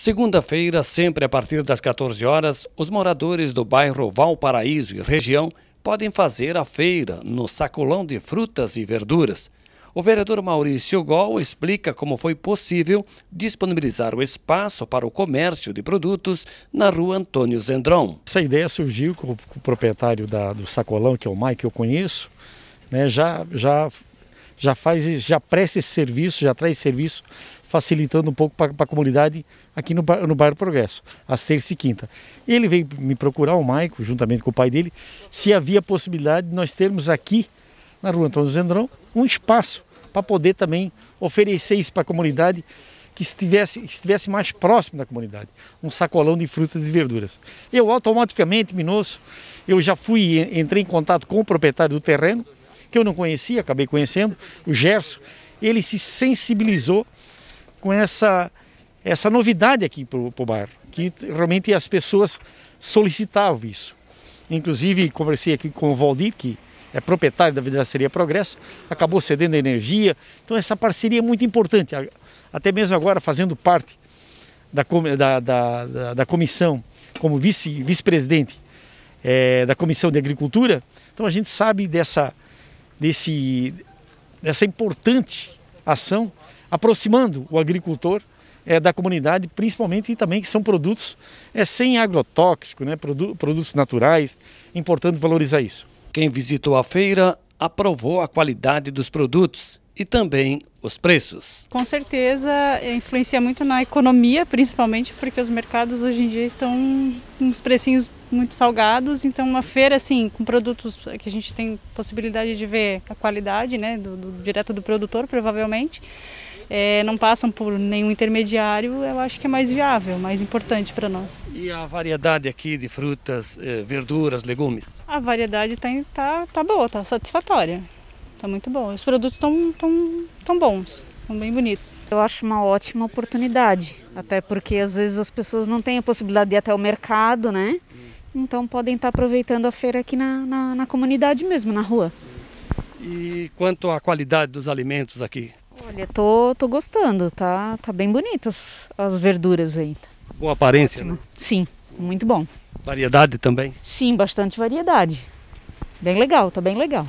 Segunda-feira, sempre a partir das 14 horas, os moradores do bairro Valparaíso e região podem fazer a feira no sacolão de frutas e verduras. O vereador Maurício Gol explica como foi possível disponibilizar o espaço para o comércio de produtos na rua Antônio Zendrão. Essa ideia surgiu com o proprietário da, do sacolão, que é o Mai, que eu conheço, né, já, já já faz, já presta esse serviço, já traz serviço, facilitando um pouco para a comunidade aqui no, no bairro Progresso, às terça e quinta. Ele veio me procurar, o Maico, juntamente com o pai dele, se havia possibilidade de nós termos aqui, na rua Antônio Zendrão, um espaço para poder também oferecer isso para a comunidade que estivesse, que estivesse mais próximo da comunidade, um sacolão de frutas e verduras. Eu automaticamente, Minosso, eu já fui, entrei em contato com o proprietário do terreno, que eu não conhecia, acabei conhecendo, o Gerson, ele se sensibilizou com essa, essa novidade aqui para o bairro, que realmente as pessoas solicitavam isso. Inclusive, conversei aqui com o Valdir, que é proprietário da Vidraceria Progresso, acabou cedendo a energia. Então, essa parceria é muito importante, até mesmo agora fazendo parte da, da, da, da comissão, como vice-presidente vice eh, é, da Comissão de Agricultura. Então, a gente sabe dessa desse, dessa importante ação, aproximando o agricultor é, da comunidade, principalmente e também que são produtos é, sem agrotóxico, né, produ produtos naturais, importante valorizar isso. Quem visitou a feira aprovou a qualidade dos produtos e também os preços. Com certeza eh, influencia muito na economia, principalmente porque os mercados hoje em dia estão com os precinhos muito salgados. Então, uma feira assim, com produtos que a gente tem possibilidade de ver a qualidade, né, do, do direto do produtor, provavelmente. É, não passam por nenhum intermediário, eu acho que é mais viável, mais importante para nós. E a variedade aqui de frutas, eh, verduras, legumes? A variedade está tá, tá boa, está satisfatória, está muito boa. Os produtos estão tão, tão bons são bem bonitos. Eu acho uma ótima oportunidade, até porque às vezes as pessoas não têm a possibilidade de ir até o mercado, né? Então podem estar aproveitando a feira aqui na, na, na comunidade mesmo, na rua. E quanto à qualidade dos alimentos aqui? Olha, tô, tô gostando, tá, tá bem bonitas as verduras aí. Boa aparência, né? Ótimo. né? Sim, muito bom. Variedade também? Sim, bastante variedade. Bem legal, tá bem legal.